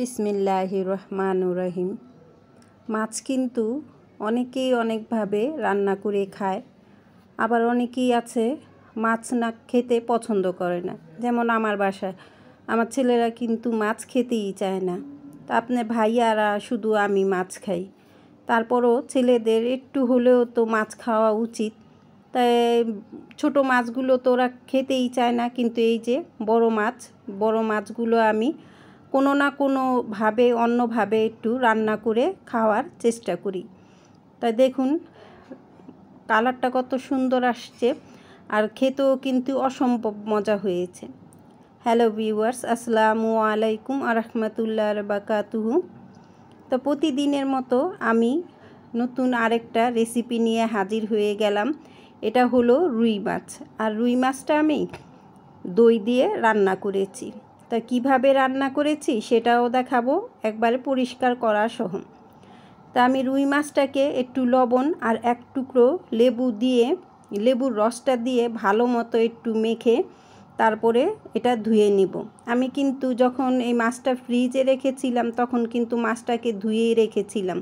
বিসমিল্লাহি রহমানুর রহিম মাছ কিন্তু অনেকেই অনেকভাবে রান্না করে খায় আবার অনেকেই আছে মাছ না খেতে পছন্দ করে না যেমন আমার বাসায় আমার ছেলেরা কিন্তু মাছ খেতেই চায় না তা আপনি ভাইয়ারা শুধু আমি মাছ খাই তারপরও ছেলেদের একটু হলেও তো মাছ খাওয়া উচিত তাই ছোট মাছগুলো তো ওরা খেতেই চায় না কিন্তু এই যে বড় মাছ বড় মাছগুলো আমি কোনো না কোনোভাবে অন্যভাবে একটু রান্না করে খাওয়ার চেষ্টা করি তা দেখুন কালারটা কত সুন্দর আসছে আর খেতেও কিন্তু অসম্ভব মজা হয়েছে হ্যালো ভিউয়ার্স আসসালামু আলাইকুম বা বাকাতুহু তো প্রতিদিনের মতো আমি নতুন আরেকটা রেসিপি নিয়ে হাজির হয়ে গেলাম এটা হলো রুই মাছ আর রুই মাছটা আমি দই দিয়ে রান্না করেছি তা কিভাবে রান্না করেছি সেটাও দেখাবো একবারে পরিষ্কার করা সহ তা আমি রুই মাছটাকে একটু লবণ আর এক টুকরো লেবু দিয়ে লেবুর রসটা দিয়ে ভালো মতো একটু মেখে তারপরে এটা ধুয়ে নিব আমি কিন্তু যখন এই মাছটা ফ্রিজে রেখেছিলাম তখন কিন্তু মাছটাকে ধুয়েই রেখেছিলাম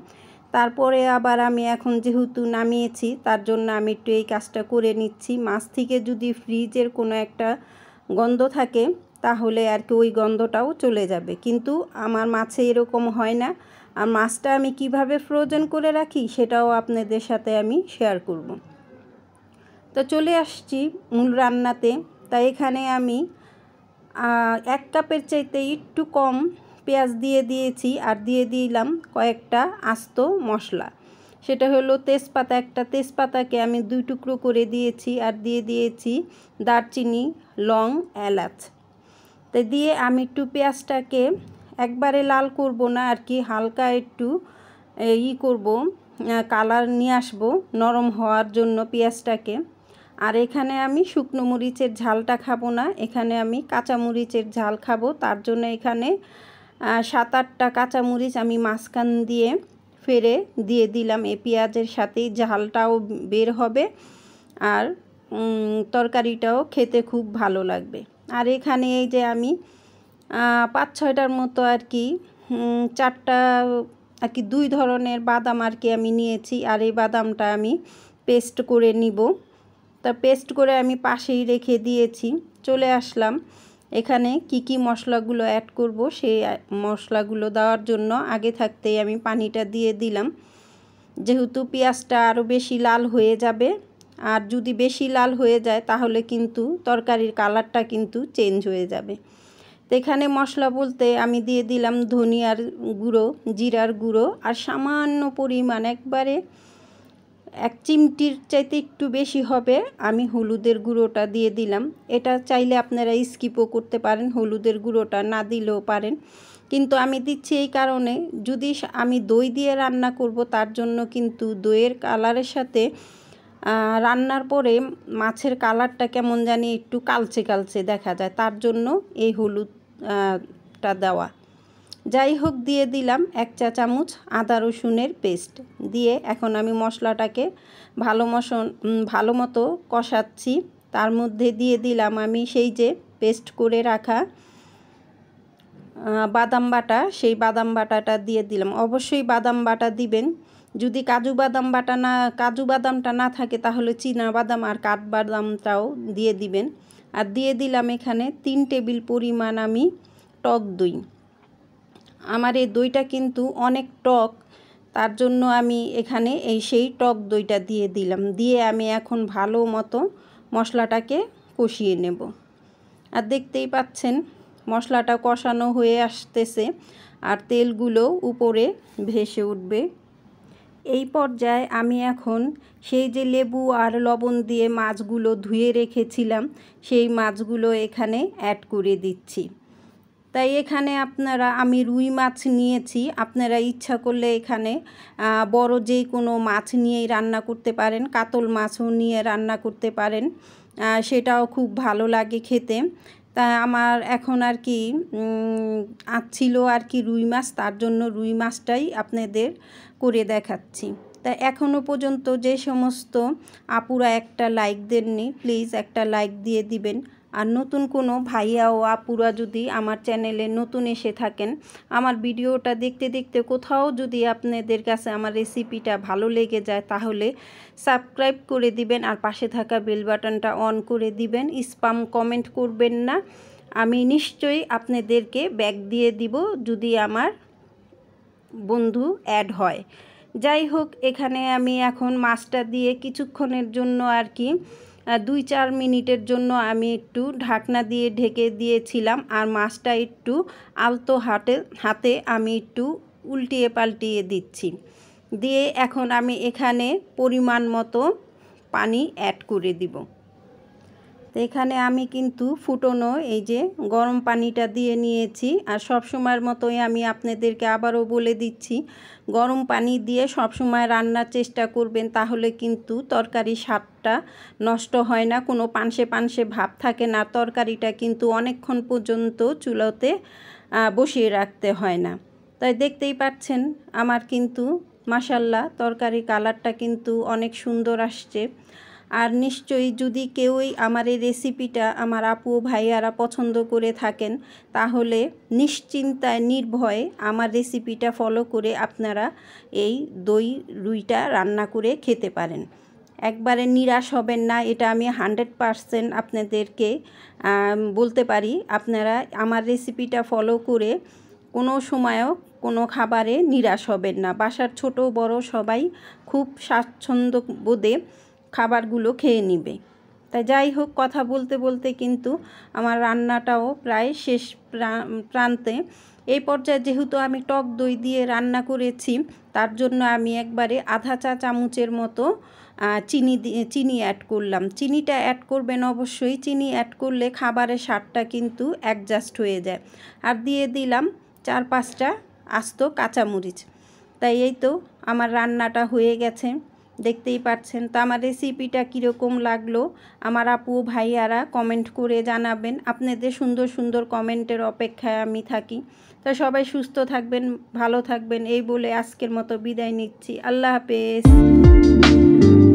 তারপরে আবার আমি এখন যেহেতু নামিয়েছি তার জন্য আমি একটু এই কাজটা করে নিচ্ছি মাছ থেকে যদি ফ্রিজের কোনো একটা গন্ধ থাকে তাহলে আর কি ওই গন্ধটাও চলে যাবে কিন্তু আমার মাছে এরকম হয় না আর মাছটা আমি কিভাবে ফ্রোজেন করে রাখি সেটাও আপনাদের সাথে আমি শেয়ার করব তো চলে আসছি মূল রান্নাতে তা এখানে আমি এক কাপের চাইতে একটু কম পেঁয়াজ দিয়ে দিয়েছি আর দিয়ে দিলাম কয়েকটা আস্ত মশলা সেটা হলো তেজপাতা একটা তেজপাতাকে আমি দুই টুকরো করে দিয়েছি আর দিয়ে দিয়েছি দারচিনি লং এলাচ তো দিয়ে আমি একটু পেঁয়াজটাকে একবারে লাল করব না আর কি হালকা একটু ই করব কালার নিয়ে আসব নরম হওয়ার জন্য পেঁয়াজটাকে আর এখানে আমি শুকনো মরিচের ঝালটা খাবো না এখানে আমি কাঁচা মরিচের ঝাল খাবো তার জন্য এখানে সাত আটটা কাঁচা মরিচ আমি মাঝখান দিয়ে ফেরে দিয়ে দিলাম এ পেঁয়াজের সাথেই ঝালটাও বের হবে আর তরকারিটাও খেতে খুব ভালো লাগবে আর এখানে এই যে আমি পাঁচ ছয়টার মতো আর কি চারটা আর কি দুই ধরনের বাদাম আর কি আমি নিয়েছি আর এই বাদামটা আমি পেস্ট করে নিব তা পেস্ট করে আমি পাশেই রেখে দিয়েছি চলে আসলাম এখানে কি কি মশলাগুলো অ্যাড করব সেই মশলাগুলো দেওয়ার জন্য আগে থাকতেই আমি পানিটা দিয়ে দিলাম যেহেতু পেঁয়াজটা আরও বেশি লাল হয়ে যাবে আর যদি বেশি লাল হয়ে যায় তাহলে কিন্তু তরকারির কালারটা কিন্তু চেঞ্জ হয়ে যাবে তো এখানে মশলা বলতে আমি দিয়ে দিলাম ধনিয়ার গুঁড়ো জিরার গুঁড়ো আর সামান্য পরিমাণ একবারে এক চিমটির চাইতে একটু বেশি হবে আমি হলুদের গুঁড়োটা দিয়ে দিলাম এটা চাইলে আপনারা স্কিপও করতে পারেন হলুদের গুঁড়োটা না দিলেও পারেন কিন্তু আমি দিচ্ছি এই কারণে যদি আমি দই দিয়ে রান্না করব তার জন্য কিন্তু দইয়ের কালারের সাথে রান্নার পরে মাছের কালারটা কেমন জানি একটু কালচে কালচে দেখা যায় তার জন্য এই হলুদটা দেওয়া যাই হোক দিয়ে দিলাম এক চা চামচ আদা রসুনের পেস্ট দিয়ে এখন আমি মশলাটাকে ভালো মশন ভালো মতো কষাচ্ছি তার মধ্যে দিয়ে দিলাম আমি সেই যে পেস্ট করে রাখা বাদাম বাটা সেই বাদাম বাটাটা দিয়ে দিলাম অবশ্যই বাদাম বাটা দিবেন যদি কাজু বাদাম বাটা না কাজু বাদামটা না থাকে তাহলে চীনা বাদাম আর কাঠবাদামটাও দিয়ে দিবেন আর দিয়ে দিলাম এখানে তিন টেবিল পরিমাণ আমি টক দই আমার এই দইটা কিন্তু অনেক টক তার জন্য আমি এখানে এই সেই টক দইটা দিয়ে দিলাম দিয়ে আমি এখন ভালো মতো মশলাটাকে কষিয়ে নেব আর দেখতেই পাচ্ছেন মশলাটা কষানো হয়ে আসতেছে আর তেলগুলো উপরে ভেসে উঠবে এই পর্যায়ে আমি এখন সেই যে লেবু আর লবণ দিয়ে মাছগুলো ধুয়ে রেখেছিলাম সেই মাছগুলো এখানে অ্যাড করে দিচ্ছি তাই এখানে আপনারা আমি রুই মাছ নিয়েছি আপনারা ইচ্ছা করলে এখানে বড় যে কোনো মাছ নিয়েই রান্না করতে পারেন কাতল মাছও নিয়ে রান্না করতে পারেন সেটাও খুব ভালো লাগে খেতে তা আমার এখন আর কি ছিল আর কি রুই মাছ তার জন্য রুই মাছটাই আপনাদের করে দেখাচ্ছি তা এখনও পর্যন্ত যে সমস্ত আপুরা একটা লাইক দেননি প্লিজ একটা লাইক দিয়ে দিবেন আর নতুন কোনো ভাইয়া ও আপুরা যদি আমার চ্যানেলে নতুন এসে থাকেন আমার ভিডিওটা দেখতে দেখতে কোথাও যদি আপনাদের কাছে আমার রেসিপিটা ভালো লেগে যায় তাহলে সাবস্ক্রাইব করে দিবেন আর পাশে থাকা বেল বাটনটা অন করে দিবেন স্পাম কমেন্ট করবেন না আমি নিশ্চয়ই আপনাদেরকে ব্যাক দিয়ে দিব যদি আমার বন্ধু অ্যাড হয় যাই হোক এখানে আমি এখন মাছটা দিয়ে কিছুক্ষণের জন্য আর কি দুই চার মিনিটের জন্য আমি একটু ঢাকনা দিয়ে ঢেকে দিয়েছিলাম আর মাছটা একটু আলতো হাতে হাতে আমি একটু উল্টিয়ে পাল্টিয়ে দিচ্ছি দিয়ে এখন আমি এখানে পরিমাণ মতো পানি অ্যাড করে দিব তো এখানে আমি কিন্তু ফুটনো এই যে গরম পানিটা দিয়ে নিয়েছি আর সব সময়ের মতোই আমি আপনাদেরকে আবারও বলে দিচ্ছি গরম পানি দিয়ে সব সময় রান্নার চেষ্টা করবেন তাহলে কিন্তু তরকারি স্বাদটা নষ্ট হয় না কোনো পানসে পানসে ভাব থাকে না তরকারিটা কিন্তু অনেকক্ষণ পর্যন্ত চুলোতে বসিয়ে রাখতে হয় না তাই দেখতেই পাচ্ছেন আমার কিন্তু মাসাল্লা তরকারি কালারটা কিন্তু অনেক সুন্দর আসছে আর নিশ্চয়ই যদি কেউই আমার এই রেসিপিটা আমার আপু ভাইয়ারা পছন্দ করে থাকেন তাহলে নিশ্চিন্তায় নির্ভয়ে আমার রেসিপিটা ফলো করে আপনারা এই দই রুইটা রান্না করে খেতে পারেন একবারে নিরাশ হবেন না এটা আমি হান্ড্রেড পারসেন্ট আপনাদেরকে বলতে পারি আপনারা আমার রেসিপিটা ফলো করে কোনো সময়ও কোনো খাবারে নিরাশ হবেন না বাসার ছোট বড় সবাই খুব স্বাচ্ছন্দ্য বোধে খাবারগুলো খেয়ে নিবে তাই যাই হোক কথা বলতে বলতে কিন্তু আমার রান্নাটাও প্রায় শেষ প্রান্তে এই পর্যায়ে যেহেতু আমি টক দই দিয়ে রান্না করেছি তার জন্য আমি একবারে আধা চা চামচের মতো চিনি চিনি অ্যাড করলাম চিনিটা অ্যাড করবেন অবশ্যই চিনি অ্যাড করলে খাবারের স্বাদটা কিন্তু অ্যাডজাস্ট হয়ে যায় আর দিয়ে দিলাম চার পাঁচটা আস্ত কাঁচামরিচ তাই এই তো আমার রান্নাটা হয়ে গেছে দেখতেই পাচ্ছেন তো আমার রেসিপিটা কীরকম লাগলো আমার আপু ভাইয়ারা কমেন্ট করে জানাবেন আপনাদের সুন্দর সুন্দর কমেন্টের অপেক্ষায় আমি থাকি তো সবাই সুস্থ থাকবেন ভালো থাকবেন এই বলে আজকের মতো বিদায় নিচ্ছি আল্লাহ হাফেজ